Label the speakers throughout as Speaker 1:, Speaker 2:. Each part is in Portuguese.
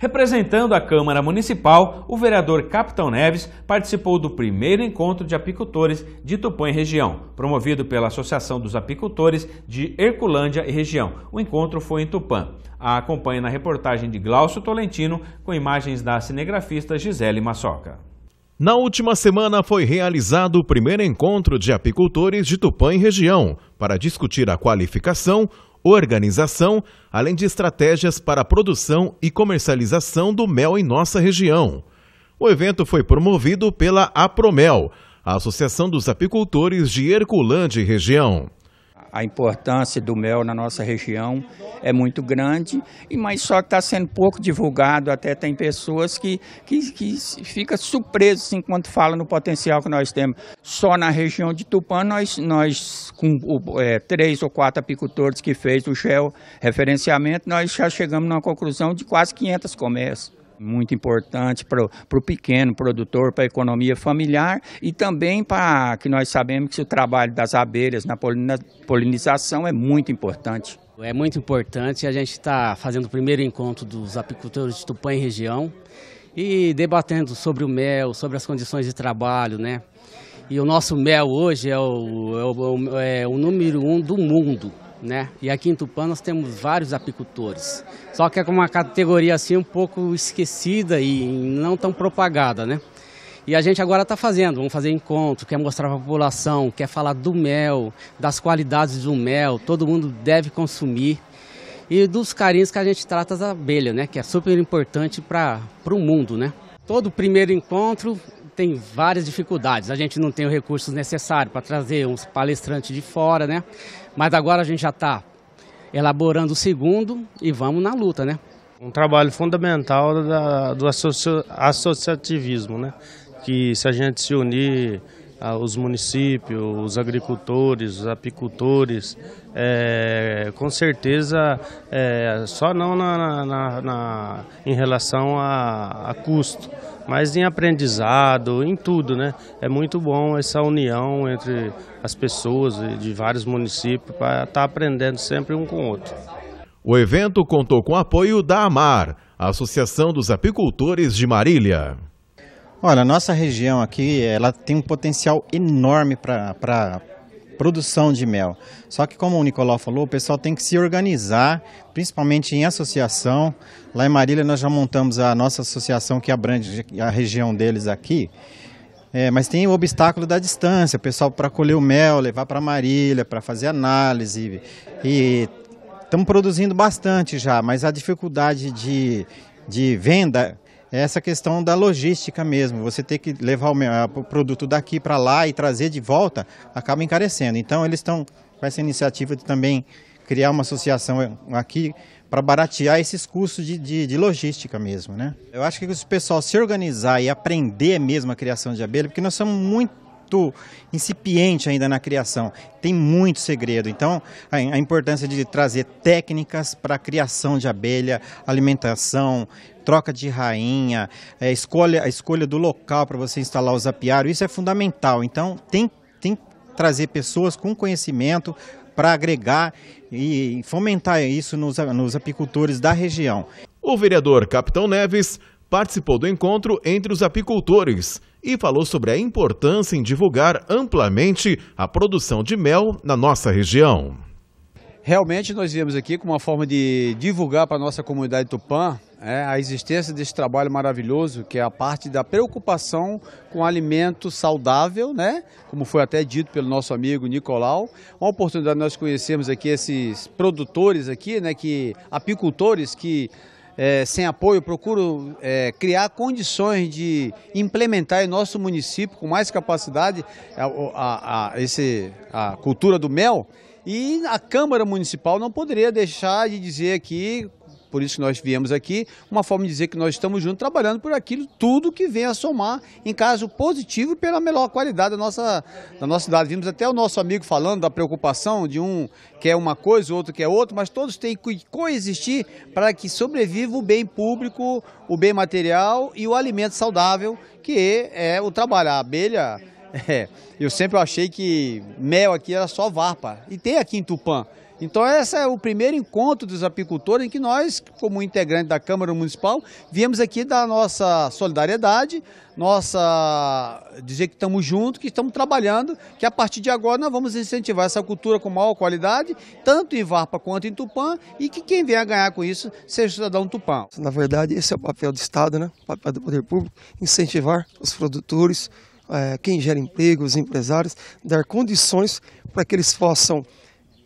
Speaker 1: Representando a Câmara Municipal, o vereador Capitão Neves participou do primeiro encontro de apicultores de Tupã e região, promovido pela Associação dos Apicultores de Herculândia e região. O encontro foi em Tupã. A acompanhe na reportagem de Glaucio Tolentino com imagens da cinegrafista Gisele Massoca.
Speaker 2: Na última semana foi realizado o primeiro encontro de apicultores de Tupã e região para discutir a qualificação, organização, além de estratégias para a produção e comercialização do mel em nossa região. O evento foi promovido pela APROMEL, a Associação dos Apicultores de Herculândia e Região a importância do mel na nossa região é muito grande, e mas só está sendo pouco divulgado, até tem pessoas que, que, que ficam surpresas assim, quando falam no potencial que nós temos. Só na região de Tupã, nós, nós com é, três ou quatro apicultores que fez o gel referenciamento, nós já chegamos numa conclusão de quase 500 comércios muito importante para o pro pequeno produtor, para a economia familiar e também para que nós sabemos que o trabalho das abelhas na polinização é muito importante. É muito importante, a gente está fazendo o primeiro encontro dos apicultores de Tupã e região e debatendo sobre o mel, sobre as condições de trabalho, né? E o nosso mel hoje é o, é o, é o é número um do mundo né? E aqui em Tupã nós temos vários apicultores. Só que é uma categoria assim um pouco esquecida e não tão propagada, né? E a gente agora está fazendo, vamos fazer encontro, quer mostrar para a população, quer falar do mel, das qualidades do mel, todo mundo deve consumir. E dos carinhos que a gente trata da abelha, né? Que é super importante para o mundo, né? Todo primeiro encontro tem várias dificuldades. A gente não tem os recursos necessários para trazer uns palestrantes de fora, né? Mas agora a gente já está elaborando o segundo e vamos na luta, né? Um trabalho fundamental da, do associativismo, né? Que se a gente se unir ah, os municípios, os agricultores, os apicultores, é, com certeza, é, só não na, na, na, em relação a, a custo, mas em aprendizado, em tudo, né? É muito bom essa união entre as pessoas de vários municípios para estar tá aprendendo sempre um com o outro. O evento contou com o apoio da AMAR, Associação dos Apicultores de Marília.
Speaker 3: Olha, a nossa região aqui ela tem um potencial enorme para produção de mel. Só que como o Nicolau falou, o pessoal tem que se organizar, principalmente em associação. Lá em Marília nós já montamos a nossa associação que abrange a região deles aqui. É, mas tem o obstáculo da distância, o pessoal para colher o mel, levar para Marília, para fazer análise. E estamos produzindo bastante já, mas a dificuldade de, de venda essa questão da logística mesmo. Você ter que levar o produto daqui para lá e trazer de volta acaba encarecendo. Então eles estão com essa iniciativa de também criar uma associação eh, aqui para baratear esses custos de, de, de, logística mesmo, né? Eu acho que se o pessoal se organizar e aprender mesmo a criação de abelha, porque nós somos muito muito incipiente ainda na criação. Tem muito segredo. Então, a importância de trazer técnicas para a criação de abelha, alimentação, troca de rainha, a é, escolha, a escolha do local para você instalar os apiários, isso é fundamental. Então, tem, tem que trazer pessoas com conhecimento para agregar e fomentar isso nos, nos apicultores da região.
Speaker 2: O vereador Capitão Neves participou do encontro entre os apicultores e falou sobre a importância em divulgar amplamente a produção de mel na nossa região. Realmente nós viemos aqui com uma forma de divulgar para a nossa comunidade Tupã é, a existência desse trabalho maravilhoso, que é a parte da preocupação com alimento saudável, né? como foi até dito pelo nosso amigo Nicolau. Uma oportunidade nós conhecemos aqui esses produtores aqui, né? que apicultores que é, sem apoio, procuro é, criar condições de implementar em nosso município com mais capacidade a, a, a, esse, a cultura do mel. E a Câmara Municipal não poderia deixar de dizer aqui por isso que nós viemos aqui, uma forma de dizer que nós estamos juntos trabalhando por aquilo, tudo que vem a somar em caso positivo pela melhor qualidade da nossa, da nossa cidade. Vimos até o nosso amigo falando da preocupação de um que quer uma coisa, o outro que é outra, mas todos têm que coexistir para que sobreviva o bem público, o bem material e o alimento saudável, que é, é o trabalho. A abelha, é, eu sempre achei que mel aqui era só varpa, e tem aqui em Tupã. Então esse é o primeiro encontro dos apicultores em que nós, como integrante da Câmara Municipal, viemos aqui da nossa solidariedade, nossa dizer que estamos juntos, que estamos trabalhando, que a partir de agora nós vamos incentivar essa cultura com maior qualidade, tanto em Varpa quanto em Tupã, e que quem vier a ganhar com isso seja o cidadão Tupã. Na verdade, esse é o papel do Estado, né? o papel do poder público, incentivar os produtores, eh, quem gera emprego, os empresários, dar condições para que eles possam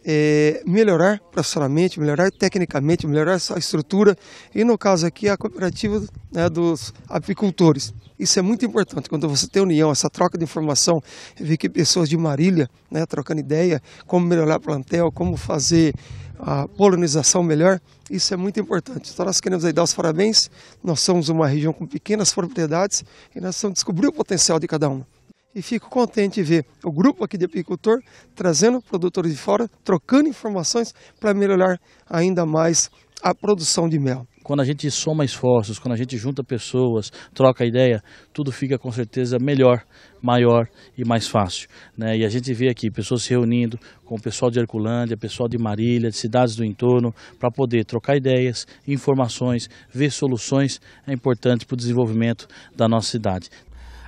Speaker 2: é, melhorar profissionalmente, melhorar tecnicamente, melhorar essa estrutura e, no caso aqui, a cooperativa né, dos apicultores. Isso é muito importante, quando você tem união, essa troca de informação, eu vi que pessoas de Marília né, trocando ideia, como melhorar plantel, como fazer a polinização melhor, isso é muito importante. Então nós queremos dar os parabéns, nós somos uma região com pequenas propriedades e nós vamos descobrir o potencial de cada uma e fico contente de ver o grupo aqui de apicultor trazendo produtores de fora, trocando informações para melhorar ainda mais a produção de mel. Quando a gente soma esforços, quando a gente junta pessoas, troca
Speaker 1: ideia, tudo fica com certeza melhor, maior e mais fácil. Né? E a gente vê aqui pessoas se reunindo com o pessoal de Herculândia, pessoal de Marília, de cidades do entorno, para poder trocar ideias, informações, ver soluções, é importante para o desenvolvimento da nossa cidade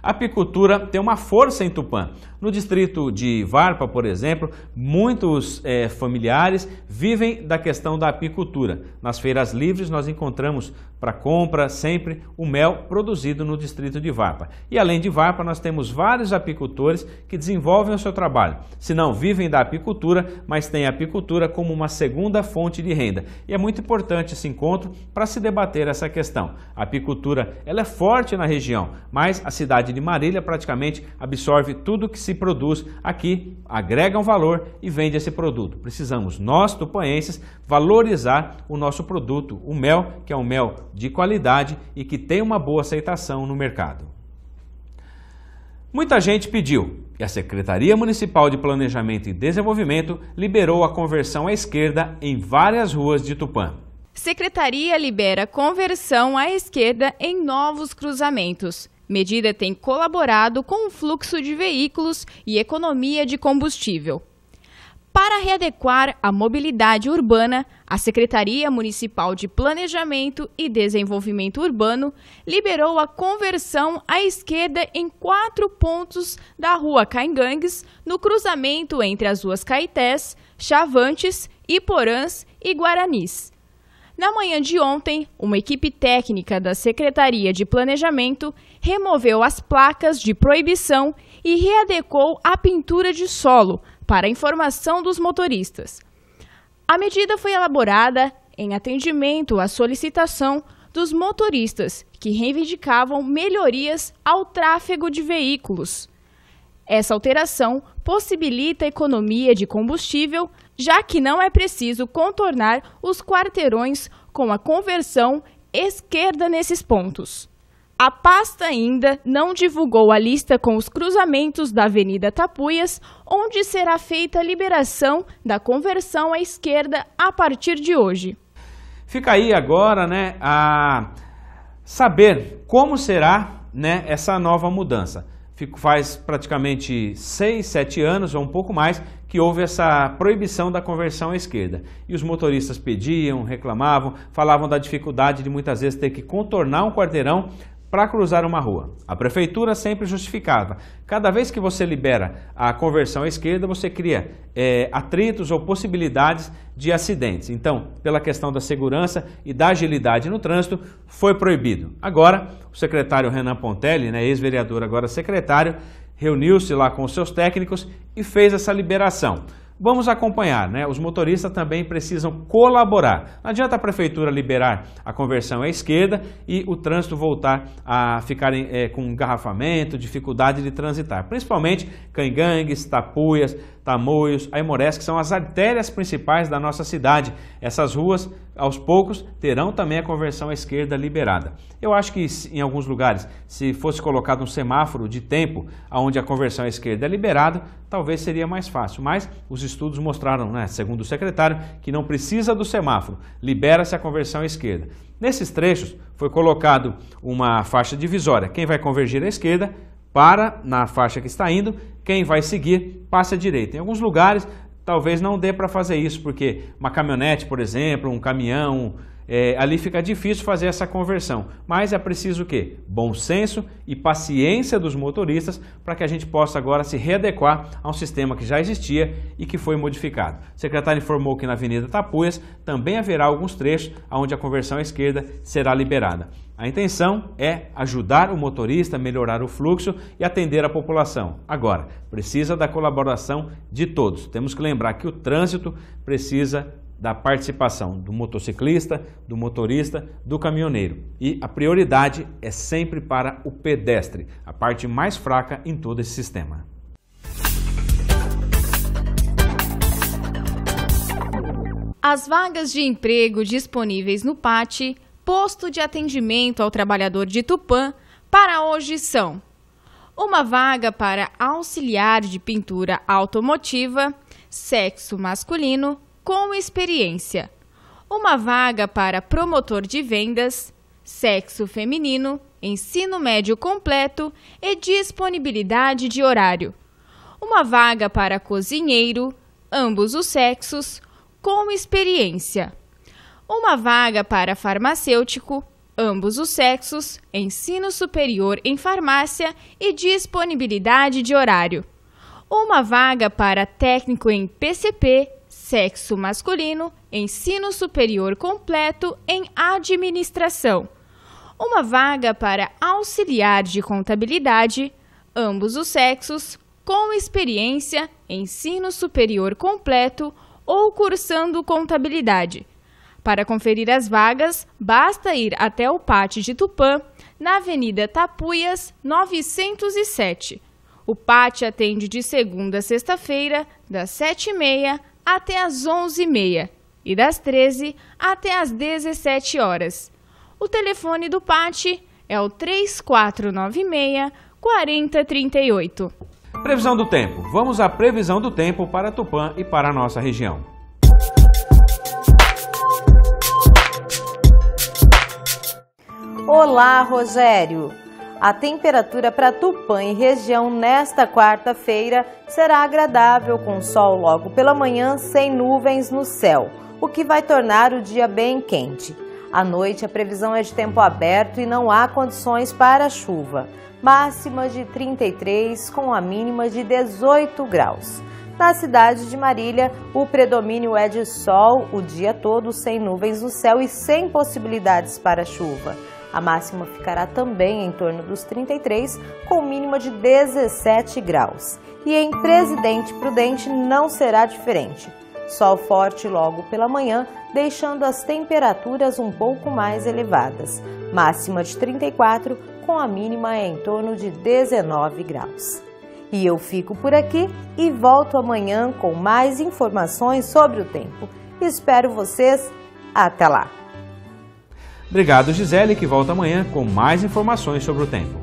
Speaker 1: apicultura tem uma força em Tupã. No distrito de Varpa, por exemplo, muitos é, familiares vivem da questão da apicultura. Nas feiras livres nós encontramos para compra sempre o mel produzido no distrito de Varpa. E além de Varpa, nós temos vários apicultores que desenvolvem o seu trabalho. Se não vivem da apicultura, mas têm a apicultura como uma segunda fonte de renda. E é muito importante esse encontro para se debater essa questão. A apicultura ela é forte na região, mas a cidade de Marília praticamente absorve tudo que se se produz aqui, agrega um valor e vende esse produto. Precisamos nós, tupanhenses, valorizar o nosso produto, o mel, que é um mel de qualidade e que tem uma boa aceitação no mercado. Muita gente pediu e a Secretaria Municipal de Planejamento e Desenvolvimento liberou a conversão à esquerda em várias ruas de Tupã.
Speaker 4: Secretaria libera conversão à esquerda em novos cruzamentos. Medida tem colaborado com o fluxo de veículos e economia de combustível. Para readequar a mobilidade urbana, a Secretaria Municipal de Planejamento e Desenvolvimento Urbano liberou a conversão à esquerda em quatro pontos da Rua Caingangues, no cruzamento entre as ruas Caetés, Chavantes, Iporãs e Guaranis na manhã de ontem, uma equipe técnica da Secretaria de Planejamento removeu as placas de proibição e readecou a pintura de solo para informação dos motoristas. A medida foi elaborada em atendimento à solicitação dos motoristas que reivindicavam melhorias ao tráfego de veículos. Essa alteração possibilita a economia de combustível já que não é preciso contornar os quarteirões com a conversão esquerda nesses pontos. A pasta ainda não divulgou a lista com os cruzamentos da Avenida Tapuias, onde será feita a liberação da conversão à esquerda a partir de hoje.
Speaker 1: Fica aí agora, né, a saber como será, né, essa nova mudança faz praticamente 6, 7 anos ou um pouco mais que houve essa proibição da conversão à esquerda. E os motoristas pediam, reclamavam, falavam da dificuldade de muitas vezes ter que contornar um quarteirão para cruzar uma rua. A prefeitura sempre justificava. Cada vez que você libera a conversão à esquerda, você cria é, atritos ou possibilidades de acidentes. Então, pela questão da segurança e da agilidade no trânsito, foi proibido. Agora, o secretário Renan Pontelli, né, ex-vereador, agora secretário, reuniu-se lá com os seus técnicos e fez essa liberação. Vamos acompanhar, né? Os motoristas também precisam colaborar. Não adianta a prefeitura liberar a conversão à esquerda e o trânsito voltar a ficar é, com engarrafamento, dificuldade de transitar. Principalmente cangangues, tapuias, Tamoios, Aimorés, que são as artérias principais da nossa cidade. Essas ruas, aos poucos, terão também a conversão à esquerda liberada. Eu acho que em alguns lugares, se fosse colocado um semáforo de tempo onde a conversão à esquerda é liberada, talvez seria mais fácil. Mas os estudos mostraram, né, segundo o secretário, que não precisa do semáforo, libera-se a conversão à esquerda. Nesses trechos, foi colocado uma faixa divisória. Quem vai convergir à esquerda para, na faixa que está indo, quem vai seguir, passa à direita. Em alguns lugares, talvez não dê para fazer isso, porque uma caminhonete, por exemplo, um caminhão, é, ali fica difícil fazer essa conversão. Mas é preciso o quê? Bom senso e paciência dos motoristas para que a gente possa agora se readequar a um sistema que já existia e que foi modificado. O secretário informou que na Avenida Tapuias também haverá alguns trechos onde a conversão à esquerda será liberada. A intenção é ajudar o motorista, a melhorar o fluxo e atender a população. Agora, precisa da colaboração de todos. Temos que lembrar que o trânsito precisa da participação do motociclista, do motorista, do caminhoneiro. E a prioridade é sempre para o pedestre, a parte mais fraca em todo esse sistema.
Speaker 4: As vagas de emprego disponíveis no PAT, posto de atendimento ao trabalhador de Tupã, para hoje são uma vaga para auxiliar de pintura automotiva, sexo masculino, com experiência, uma vaga para promotor de vendas, sexo feminino, ensino médio completo e disponibilidade de horário. Uma vaga para cozinheiro, ambos os sexos, com experiência. Uma vaga para farmacêutico, ambos os sexos, ensino superior em farmácia e disponibilidade de horário. Uma vaga para técnico em PCP sexo masculino, ensino superior completo em administração. Uma vaga para auxiliar de contabilidade, ambos os sexos, com experiência, ensino superior completo ou cursando contabilidade. Para conferir as vagas, basta ir até o Pátio de Tupã, na Avenida Tapuias, 907. O Pátio atende de segunda a sexta-feira, das 7h30 até as 11h30 e das 13 até as 17 horas. O telefone do PAT é o 3496 4038.
Speaker 1: Previsão do tempo. Vamos à previsão do tempo para Tupã e para a nossa região.
Speaker 5: Olá, Rogério. A temperatura para Tupã e região nesta quarta-feira será agradável, com sol logo pela manhã, sem nuvens no céu, o que vai tornar o dia bem quente. À noite, a previsão é de tempo aberto e não há condições para chuva. Máxima de 33, com a mínima de 18 graus. Na cidade de Marília, o predomínio é de sol o dia todo, sem nuvens no céu e sem possibilidades para chuva. A máxima ficará também em torno dos 33, com mínima de 17 graus. E em Presidente Prudente não será diferente. Sol forte logo pela manhã, deixando as temperaturas um pouco mais elevadas. Máxima de 34, com a mínima em torno de 19 graus. E eu fico por aqui e volto amanhã com mais informações sobre o tempo. Espero vocês. Até lá!
Speaker 1: Obrigado, Gisele, que volta amanhã com mais informações sobre o tempo.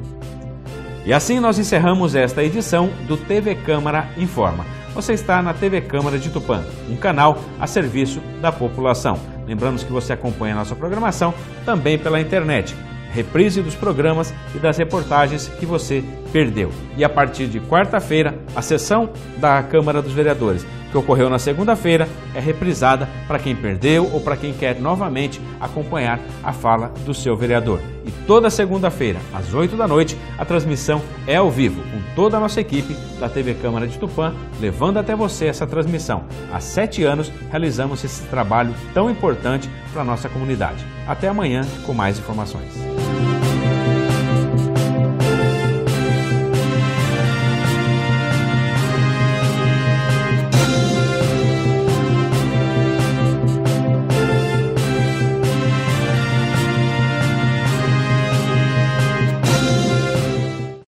Speaker 1: E assim nós encerramos esta edição do TV Câmara Informa. Você está na TV Câmara de Tupã, um canal a serviço da população. Lembramos que você acompanha a nossa programação também pela internet. Reprise dos programas e das reportagens que você perdeu. E a partir de quarta-feira, a sessão da Câmara dos Vereadores que ocorreu na segunda-feira, é reprisada para quem perdeu ou para quem quer novamente acompanhar a fala do seu vereador. E toda segunda-feira, às 8 da noite, a transmissão é ao vivo, com toda a nossa equipe da TV Câmara de Tupã, levando até você essa transmissão. Há sete anos realizamos esse trabalho tão importante para a nossa comunidade. Até amanhã com mais informações.